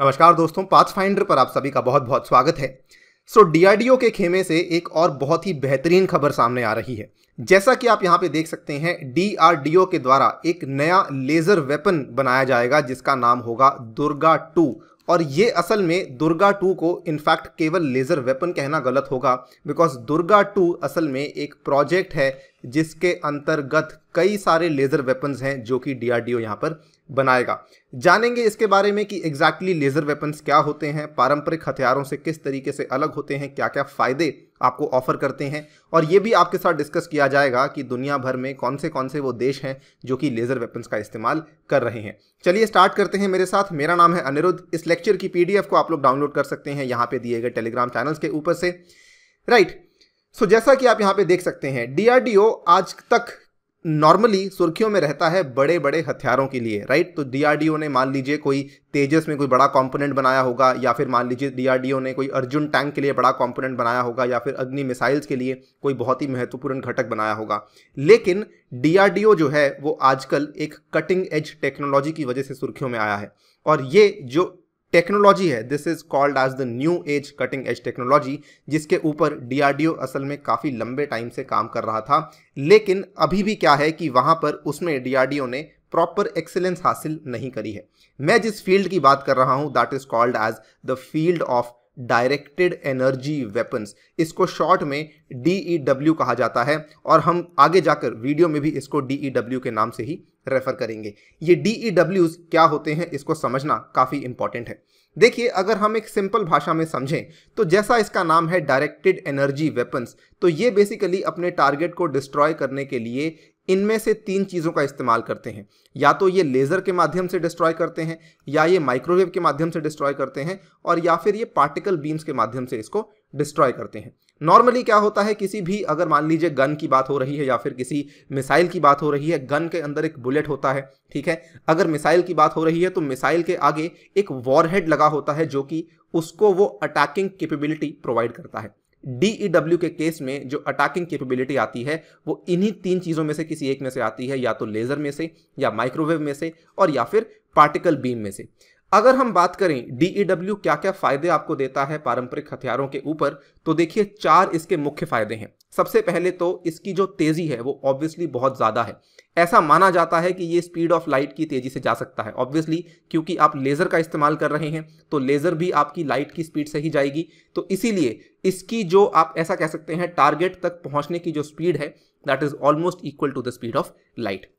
नमस्कार दोस्तों path finder पर आप सभी का बहुत बहुत स्वागत है सो so, डीआरडीओ के खेमे से एक और बहुत ही बेहतरीन खबर सामने आ रही है जैसा कि आप यहां पे देख सकते हैं डीआरडीओ के द्वारा एक नया लेज़र वेपन बनाया जाएगा जिसका नाम होगा दुर्गा टू और ये असल में दुर्गा टू को इनफैक्ट केवल लेज़र वेपन कहना गलत होगा बिकॉज दुर्गा टू असल में एक प्रोजेक्ट है जिसके अंतर्गत कई सारे लेज़र वेपन्स हैं जो कि डीआरडीओ यहाँ पर बनाएगा जानेंगे इसके बारे में कि एग्जैक्टली लेज़र वेपन्स क्या होते हैं पारंपरिक हथियारों से किस तरीके से अलग होते हैं क्या क्या फ़ायदे आपको ऑफ़र करते हैं और ये भी आपके साथ डिस्कस किया जाएगा कि दुनिया भर में कौन से कौन से वो देश हैं जो कि लेज़र वेपन्स का इस्तेमाल कर रहे हैं चलिए स्टार्ट करते हैं मेरे साथ मेरा नाम है अनिरुद्ध इस लेक्चर की पीडीएफ को आप लोग डाउनलोड कर सकते हैं यहाँ पे दिए गए टेलीग्राम चैनल्स के ऊपर से राइट सो so, जैसा कि आप यहाँ पे देख सकते हैं डीआरडीओ आज तक नॉर्मली सुर्खियों में रहता है बड़े बड़े हथियारों के लिए राइट तो डीआरडीओ ने मान लीजिए कोई तेजस में कोई बड़ा कंपोनेंट बनाया होगा या फिर मान लीजिए डीआरडीओ ने कोई अर्जुन टैंक के लिए बड़ा कंपोनेंट बनाया होगा या फिर अग्नि मिसाइल्स के लिए कोई बहुत ही महत्वपूर्ण घटक बनाया होगा लेकिन डीआरडीओ जो है वो आजकल एक कटिंग एज टेक्नोलॉजी की वजह से सुर्खियों में आया है और ये जो टेक्नोलॉजी है this is called as the new edge cutting edge technology जिसके ऊपर डीआरडीओ असल में काफ़ी लंबे टाइम से काम कर रहा था लेकिन अभी भी क्या है कि वहां पर उसमें डीआरडीओ ने प्रॉपर एक्सेलेंस हासिल नहीं करी है मैं जिस फील्ड की बात कर रहा हूं that is called as the field of directed energy weapons इसको शॉर्ट में डी e कहा जाता है और हम आगे जाकर वीडियो में भी इसको डी e के नाम से ही रेफर करेंगे ये डी e क्या होते हैं इसको समझना काफ़ी इंपॉर्टेंट है देखिए अगर हम एक सिंपल भाषा में समझें तो जैसा इसका नाम है डायरेक्टेड एनर्जी वेपन्स तो ये बेसिकली अपने टारगेट को डिस्ट्रॉय करने के लिए इनमें से तीन चीज़ों का इस्तेमाल करते हैं या तो ये लेज़र के माध्यम से डिस्ट्रॉय करते हैं या ये माइक्रोवेव के माध्यम से डिस्ट्रॉय करते हैं और या फिर ये पार्टिकल बीम्स के माध्यम से इसको डिस्ट्रॉय करते हैं नॉर्मली क्या होता है किसी भी अगर मान लीजिए गन की बात हो रही है या फिर किसी मिसाइल की बात हो रही है गन के अंदर एक बुलेट होता है ठीक है अगर मिसाइल की बात हो रही है तो मिसाइल के आगे एक वॉरहेड लगा होता है जो कि उसको वो अटैकिंग कैपेबिलिटी प्रोवाइड करता है डीईडब्ल्यू e के केस में जो अटैकिंग कैपेबिलिटी आती है वो इन्हीं तीन चीज़ों में से किसी एक में से आती है या तो लेज़र में से या माइक्रोवेव में से और या फिर पार्टिकल बीम में से अगर हम बात करें डीईडब्ल्यू e क्या क्या फ़ायदे आपको देता है पारंपरिक हथियारों के ऊपर तो देखिए चार इसके मुख्य फ़ायदे हैं सबसे पहले तो इसकी जो तेज़ी है वो ऑब्वियसली बहुत ज़्यादा है ऐसा माना जाता है कि ये स्पीड ऑफ लाइट की तेज़ी से जा सकता है ऑब्वियसली क्योंकि आप लेज़र का इस्तेमाल कर रहे हैं तो लेज़र भी आपकी लाइट की स्पीड से ही जाएगी तो इसीलिए इसकी जो आप ऐसा कह सकते हैं टारगेट तक पहुंचने की जो स्पीड है that is almost equal to the speed of light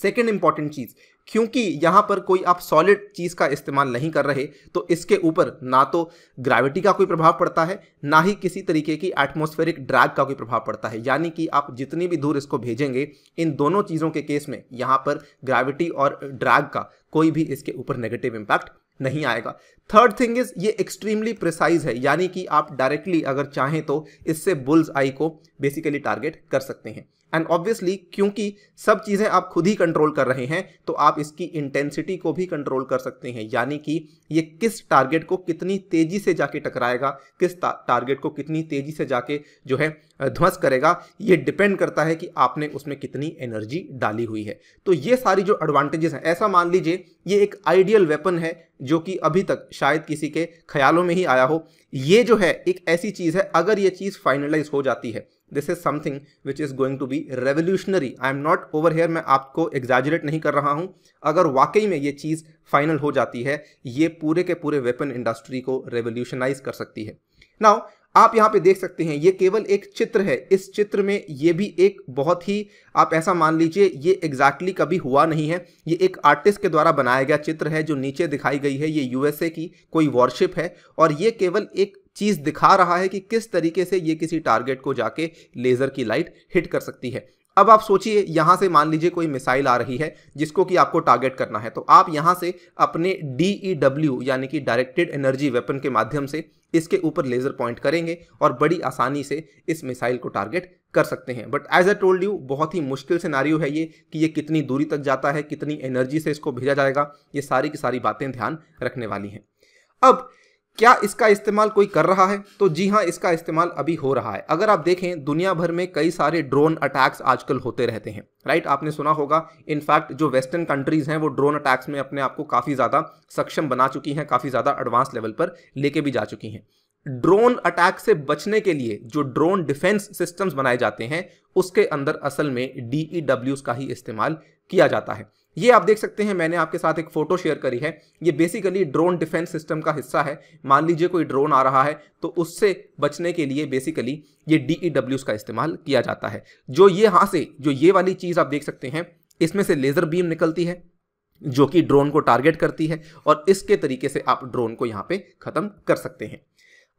second important चीज़ क्योंकि यहाँ पर कोई आप सॉलिड चीज़ का इस्तेमाल नहीं कर रहे तो इसके ऊपर ना तो ग्रेविटी का कोई प्रभाव पड़ता है ना ही किसी तरीके की एटमॉस्फेरिक ड्रैग का कोई प्रभाव पड़ता है यानी कि आप जितनी भी दूर इसको भेजेंगे इन दोनों चीज़ों के केस में यहाँ पर ग्रेविटी और ड्रैग का कोई भी इसके ऊपर नेगेटिव इंपैक्ट नहीं आएगा थर्ड थिंग इज ये एक्सट्रीमली प्रिसाइज है यानी कि आप डायरेक्टली अगर चाहें तो इससे बुल्स आई को बेसिकली टारगेट कर सकते हैं एंड ऑब्वियसली क्योंकि सब चीज़ें आप खुद ही कंट्रोल कर रहे हैं तो आप इसकी इंटेंसिटी को भी कंट्रोल कर सकते हैं यानी कि ये किस टारगेट को कितनी तेज़ी से जाके टकराएगा किस टारगेट को कितनी तेज़ी से जाके जो है ध्वस्त करेगा ये डिपेंड करता है कि आपने उसमें कितनी एनर्जी डाली हुई है तो ये सारी जो एडवांटेजेस हैं ऐसा मान लीजिए ये एक आइडियल वेपन है जो कि अभी तक शायद किसी के ख्यालों में ही आया हो ये जो है एक ऐसी चीज़ है अगर ये चीज़ फाइनलाइज हो जाती है this is something which is going to be revolutionary I am not over here मैं आपको एग्जाजरेट नहीं कर रहा हूँ अगर वाकई में ये चीज़ फाइनल हो जाती है ये पूरे के पूरे वेपन इंडस्ट्री को रेवोल्यूशनाइज कर सकती है नाउ आप यहाँ पे देख सकते हैं ये केवल एक चित्र है इस चित्र में ये भी एक बहुत ही आप ऐसा मान लीजिए ये एग्जैक्टली exactly कभी हुआ नहीं है ये एक आर्टिस्ट के द्वारा बनाया गया चित्र है जो नीचे दिखाई गई है ये यूएसए की कोई वॉरशिप है और ये केवल एक चीज़ दिखा रहा है कि किस तरीके से ये किसी टारगेट को जाके लेज़र की लाइट हिट कर सकती है अब आप सोचिए यहाँ से मान लीजिए कोई मिसाइल आ रही है जिसको कि आपको टारगेट करना है तो आप यहाँ से अपने डी e यानी कि डायरेक्टेड एनर्जी वेपन के माध्यम से इसके ऊपर लेज़र पॉइंट करेंगे और बड़ी आसानी से इस मिसाइल को टारगेट कर सकते हैं but as a told you बहुत ही मुश्किल नारियो है ये कि ये कितनी दूरी तक जाता है कितनी एनर्जी से इसको भेजा जाएगा ये सारी की सारी बातें ध्यान रखने वाली हैं अब क्या इसका इस्तेमाल कोई कर रहा है तो जी हाँ इसका इस्तेमाल अभी हो रहा है अगर आप देखें दुनिया भर में कई सारे ड्रोन अटैक्स आजकल होते रहते हैं राइट आपने सुना होगा इनफैक्ट जो वेस्टर्न कंट्रीज़ हैं वो ड्रोन अटैक्स में अपने आप को काफ़ी ज़्यादा सक्षम बना चुकी हैं काफ़ी ज़्यादा एडवांस लेवल पर लेके भी जा चुकी हैं ड्रोन अटैक से बचने के लिए जो ड्रोन डिफेंस सिस्टम्स बनाए जाते हैं उसके अंदर असल में डी e का ही इस्तेमाल किया जाता है ये आप देख सकते हैं मैंने आपके साथ एक फोटो शेयर करी है ये बेसिकली ड्रोन डिफेंस सिस्टम का हिस्सा है मान लीजिए कोई ड्रोन आ रहा है तो उससे बचने के लिए बेसिकली ये डी e का इस्तेमाल किया जाता है जो ये यहाँ से जो ये वाली चीज़ आप देख सकते हैं इसमें से लेज़र बीम निकलती है जो कि ड्रोन को टारगेट करती है और इसके तरीके से आप ड्रोन को यहाँ पे ख़त्म कर सकते हैं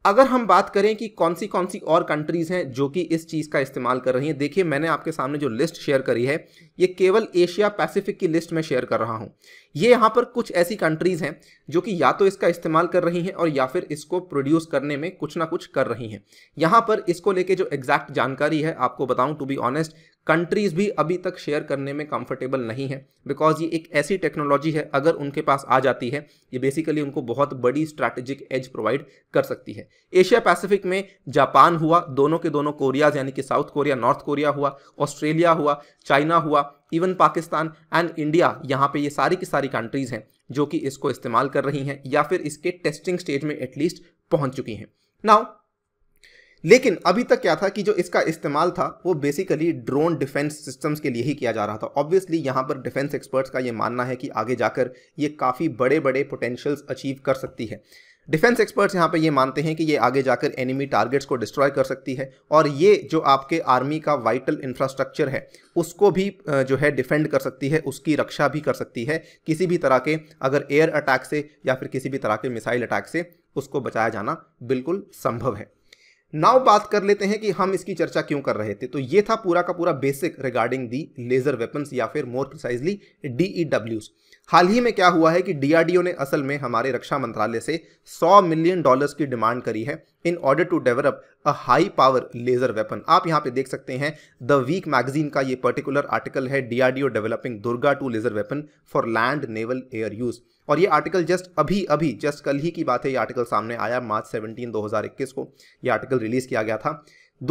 अगर हम बात करें कि कौन सी कौन सी और कंट्रीज़ हैं जो कि इस चीज़ का इस्तेमाल कर रही हैं देखिए मैंने आपके सामने जो लिस्ट शेयर करी है ये केवल एशिया पैसिफिक की लिस्ट में शेयर कर रहा हूँ ये यहाँ पर कुछ ऐसी कंट्रीज़ हैं जो कि या तो इसका इस्तेमाल कर रही हैं और या फिर इसको प्रोड्यूस करने में कुछ ना कुछ कर रही हैं यहाँ पर इसको लेके जो एग्जैक्ट जानकारी है आपको बताऊँ टू बी ऑनेस्ट कंट्रीज़ भी अभी तक शेयर करने में कंफर्टेबल नहीं है बिकॉज ये एक ऐसी टेक्नोलॉजी है अगर उनके पास आ जाती है ये बेसिकली उनको बहुत बड़ी स्ट्रैटेजिक एज प्रोवाइड कर सकती है एशिया पैसिफिक में जापान हुआ दोनों के दोनों कोरियाज यानी कि साउथ कोरिया नॉर्थ कोरिया हुआ ऑस्ट्रेलिया हुआ चाइना हुआ इवन पाकिस्तान एंड इंडिया यहाँ पे ये सारी की सारी कंट्रीज़ हैं जो कि इसको इस्तेमाल कर रही हैं या फिर इसके टेस्टिंग स्टेज में एटलीस्ट पहुँच चुकी हैं नाउ लेकिन अभी तक क्या था कि जो इसका इस्तेमाल था वो बेसिकली ड्रोन डिफेंस सिस्टम्स के लिए ही किया जा रहा था ऑब्वियसली यहाँ पर डिफेंस एक्सपर्ट्स का ये मानना है कि आगे जाकर ये काफ़ी बड़े बड़े पोटेंशियल्स अचीव कर सकती है डिफेंस एक्सपर्ट्स यहाँ पे ये मानते हैं कि ये आगे जाकर एनिमी टारगेट्स को डिस्ट्रॉय कर सकती है और ये जो आपके आर्मी का वाइटल इंफ्रास्ट्रक्चर है उसको भी जो है डिफेंड कर सकती है उसकी रक्षा भी कर सकती है किसी भी तरह के अगर एयर अटैक से या फिर किसी भी तरह के मिसाइल अटैक से उसको बचाया जाना बिल्कुल संभव है नाउ बात कर लेते हैं कि हम इसकी चर्चा क्यों कर रहे थे तो ये था पूरा का पूरा basic regarding the laser weapons या फिर मोर प्रिसाइजली डीईडब्ल्यूज़ हाल ही में क्या हुआ है कि डीआरडीओ ने असल में हमारे रक्षा मंत्रालय से 100 मिलियन डॉलर्स की डिमांड करी है in order to develop a high power laser weapon आप यहाँ पे देख सकते हैं द वीक मैगजीन का ये पर्टिकुलर आर्टिकल है DRDO developing Durga two laser weapon for land naval air use और ये आर्टिकल जस्ट अभी अभी जस्ट कल ही की बात है ये आर्टिकल सामने आया मार्च सेवनटीन दो को ये आर्टिकल रिलीज किया गया था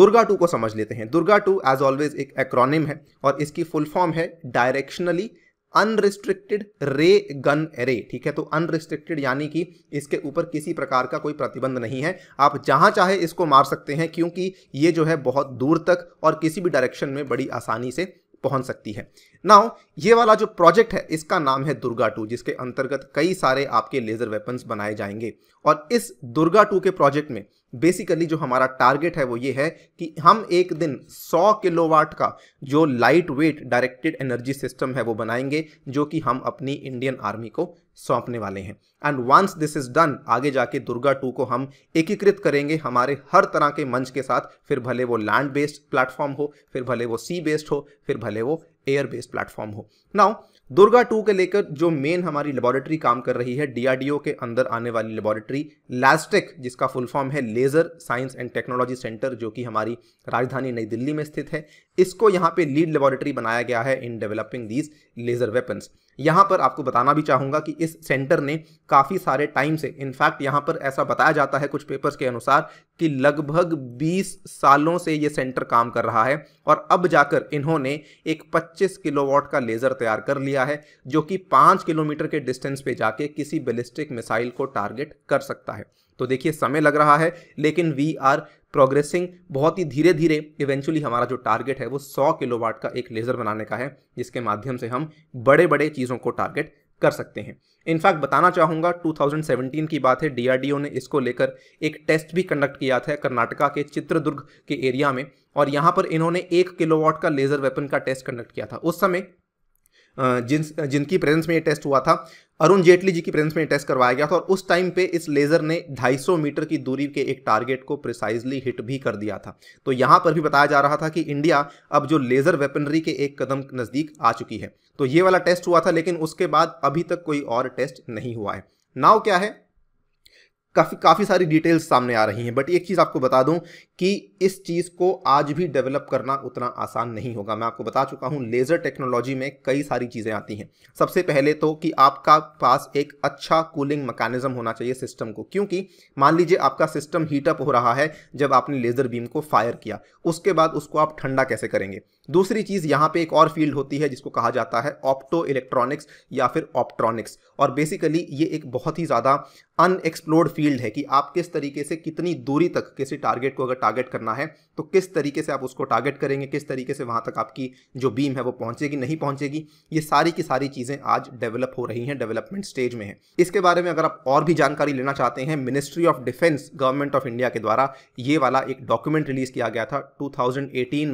दुर्गा टू को समझ लेते हैं दुर्गा टू एज ऑलवेज एक एक्रोनिम है और इसकी फुल फॉर्म है directionally unrestricted ray gun array ठीक है तो अनरिस्ट्रिक्टेड यानी कि इसके ऊपर किसी प्रकार का कोई प्रतिबंध नहीं है आप जहां चाहे इसको मार सकते हैं क्योंकि ये जो है बहुत दूर तक और किसी भी डायरेक्शन में बड़ी आसानी से पहुंच सकती है नाउ ये वाला जो प्रोजेक्ट है इसका नाम है दुर्गा टू जिसके अंतर्गत कई सारे आपके लेजर वेपन्स बनाए जाएंगे और इस दुर्गा टू के प्रोजेक्ट में बेसिकली जो हमारा टारगेट है वो ये है कि हम एक दिन 100 किलोवाट का जो light weight directed energy system है वो बनाएंगे जो कि हम अपनी इंडियन आर्मी को सौंपने वाले हैं and once this is done आगे जाके दुर्गा टू को हम एकीकृत करेंगे हमारे हर तरह के मंच के साथ फिर भले वो लैंड बेस्ड प्लेटफॉर्म हो फिर भले वो सी बेस्ड हो फिर भले वो एयर बेस्ड प्लेटफॉर्म हो नाउ दुर्गा टू के लेकर जो मेन हमारी लेबोरेटरी काम कर रही है डीआरडीओ के अंदर आने वाली लेबोरेटरी लास्टेक जिसका फुल फॉर्म है laser science and technology centre जो कि हमारी राजधानी नई दिल्ली में स्थित है इसको यहाँ पे लीड लेबोरेटरी बनाया गया है in developing these laser weapons यहाँ पर आपको बताना भी चाहूँगा कि इस सेंटर ने काफ़ी सारे टाइम से इनफैक्ट यहाँ पर ऐसा बताया जाता है कुछ पेपर्स के अनुसार कि लगभग 20 सालों से ये सेंटर काम कर रहा है और अब जाकर इन्होंने एक 25 किलोवाट का लेज़र तैयार कर लिया है जो कि 5 किलोमीटर के डिस्टेंस पे जाके किसी बेलिस्टिक मिसाइल को टारगेट कर सकता है तो देखिए समय लग रहा है लेकिन वी आर प्रोग्रेसिंग बहुत ही धीरे धीरे इवेंचुअली हमारा जो टारगेट है वो 100 किलोवाट का एक लेज़र बनाने का है जिसके माध्यम से हम बड़े बड़े चीज़ों को टारगेट कर सकते हैं इनफैक्ट बताना चाहूँगा 2017 की बात है डीआरडीओ ने इसको लेकर एक टेस्ट भी कंडक्ट किया था कर्नाटका के चित्रदुर्ग के एरिया में और यहाँ पर इन्होंने एक किलोवाट का लेज़र वेपन का टेस्ट कंडक्ट किया था उस समय जिन जिनकी प्रेजेंस में ये टेस्ट हुआ था अरुण जेटली जी की प्रेजेंस में टेस्ट करवाया गया था और उस टाइम पे इस लेज़र ने 250 मीटर की दूरी के एक टारगेट को प्रिसाइजली हिट भी कर दिया था तो यहाँ पर भी बताया जा रहा था कि इंडिया अब जो लेज़र वेपनरी के एक कदम नज़दीक आ चुकी है तो ये वाला टेस्ट हुआ था लेकिन उसके बाद अभी तक कोई और टेस्ट नहीं हुआ है नाव क्या है काफ़ी काफ़ी सारी डिटेल्स सामने आ रही हैं बट एक चीज़ आपको बता दूं कि इस चीज़ को आज भी डेवलप करना उतना आसान नहीं होगा मैं आपको बता चुका हूं लेज़र टेक्नोलॉजी में कई सारी चीज़ें आती हैं सबसे पहले तो कि आपका पास एक अच्छा कूलिंग मैकेनिज्म होना चाहिए सिस्टम को क्योंकि मान लीजिए आपका सिस्टम हीटअप हो रहा है जब आपने लेज़र बीम को फायर किया उसके बाद उसको आप ठंडा कैसे करेंगे दूसरी चीज़ यहाँ पे एक और फील्ड होती है जिसको कहा जाता है ऑप्टो इलेक्ट्रॉनिक्स या फिर ऑप्ट्रॉनिक्स और बेसिकली ये एक बहुत ही ज़्यादा अनएक्सप्लोर्ड फील्ड है कि आप किस तरीके से कितनी दूरी तक किसी टारगेट को अगर टारगेट करना है तो किस तरीके से आप उसको टारगेट करेंगे किस तरीके से वहां तक आपकी जो बीम है वो पहुँचेगी नहीं पहुँचेगी ये सारी की सारी चीज़ें आज डेवलप हो रही हैं डेवलपमेंट स्टेज में है इसके बारे में अगर आप और भी जानकारी लेना चाहते हैं ministry of defence government of India के द्वारा ये वाला एक डॉक्यूमेंट रिलीज़ किया गया था टू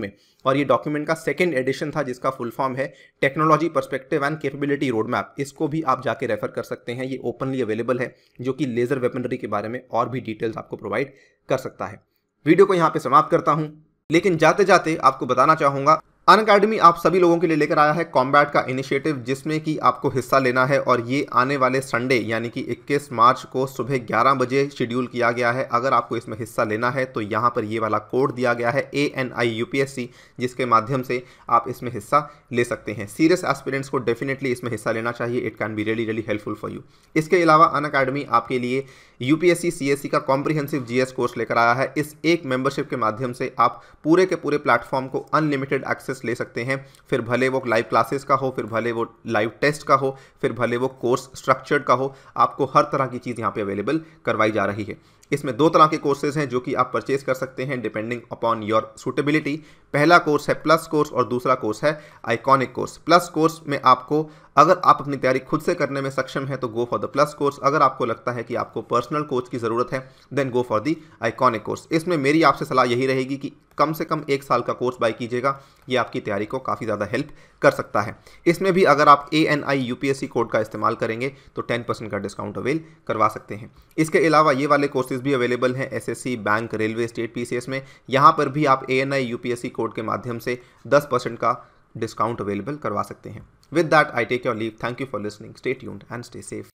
में और ये डॉक्यूमेंट का सेकेंड एडिशन था जिसका फुल फॉर्म है technology perspective and capability road map इसको भी आप जाके रेफर कर सकते हैं ये ओपनली अवेलेबल है जो कि लेज़र वेपनरी के बारे में और भी डिटेल्स आपको प्रोवाइड कर सकता है वीडियो को यहाँ पे समाप्त करता हूँ लेकिन जाते जाते आपको बताना चाहूंगा अन अकेडमी आप सभी लोगों के लिए लेकर आया है कॉम्बैट का इनिशिएटिव जिसमें कि आपको हिस्सा लेना है और ये आने वाले संडे यानी कि 21 मार्च को सुबह 11 बजे शेड्यूल किया गया है अगर आपको इसमें हिस्सा लेना है तो यहाँ पर ये वाला कोड दिया गया है A N I U P S C जिसके माध्यम से आप इसमें हिस्सा ले सकते हैं सीरियस एस्पिरेंट्स को डेफिनेटली इसमें हिस्सा लेना चाहिए it can be really really helpful for you इसके अलावा अन अकेडमी आपके लिए U P S C C S C का कॉम्प्रिहेंसिव जी एस कोर्स लेकर आया है इस एक मेंबरशिप के माध्यम से आप पूरे के पूरे प्लेटफॉर्म को अनलिमिटेड एक्सेस क्लासेस ले सकते हैं फिर भले वो लाइव क्लासेस का हो फिर भले वो लाइव टेस्ट का हो फिर भले वो कोर्स स्ट्रक्चर्ड का हो आपको हर तरह की चीज़ यहाँ पे अवेलेबल करवाई जा रही है इसमें दो तरह के कोर्सेज हैं जो कि आप परचेज कर सकते हैं डिपेंडिंग अपॉन योर सुटेबिलिटी पहला कोर्स है प्लस कोर्स और दूसरा कोर्स है आइकॉनिक कोर्स प्लस कोर्स में आपको अगर आप अपनी तैयारी खुद से करने में सक्षम है तो go for the plus course अगर आपको लगता है कि आपको पर्सनल कोच की ज़रूरत है then go for the iconic course इसमें मेरी आपसे सलाह यही रहेगी कि कम से कम एक साल का कोर्स बाय कीजिएगा ये आपकी तैयारी को काफ़ी ज़्यादा हेल्प कर सकता है इसमें भी अगर आप A N I U P S C code का इस्तेमाल करेंगे तो टेन परसेंट का डिस्काउंट अवेल करवा सकते हैं इसके अलावा ये वाले कोर्सेज भी अवेलेबल हैं S S C bank railway state P C S में यहाँ पर भी आप A N I U P S C code code के माध्यम से 10 परसेंट का डिस्काउंट अवेलेबल करवा सकते हैं with that I take your leave thank you for listening stay tuned and stay safe